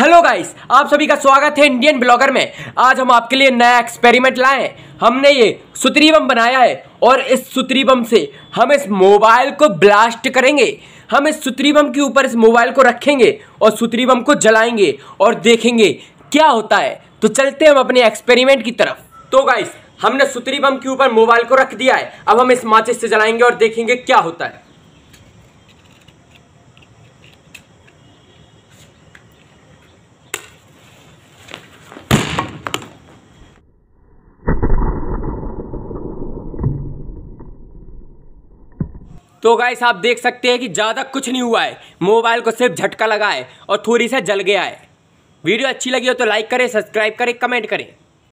hello guys आप सभी का स्वागत है इंडियन ब्लॉगर में आज हम आपके लिए नया एक्सपेरिमेंट लाए हैं हमने ये सुतरी बम बनाया है और इस सुतरी बम से हम इस मोबाइल को ब्लास्ट करेंगे हम इस सुतरी बम के ऊपर इस मोबाइल को रखेंगे और सुतरी बम को जलाएंगे और देखेंगे क्या होता है तो चलते हम अपने एक्सपेरिमेंट की तरफ तो गाइस हमने सुतरी बम के ऊपर मोबाइल को रख दिया है अब हम इस माचिस से जलाएंगे और देखेंगे क्या होता है तो गाइस आप देख सकते हैं कि ज़्यादा कुछ नहीं हुआ है मोबाइल को सिर्फ झटका लगा है और थोड़ी सा जल गया है वीडियो अच्छी लगी हो तो लाइक करें सब्सक्राइब करें कमेंट करें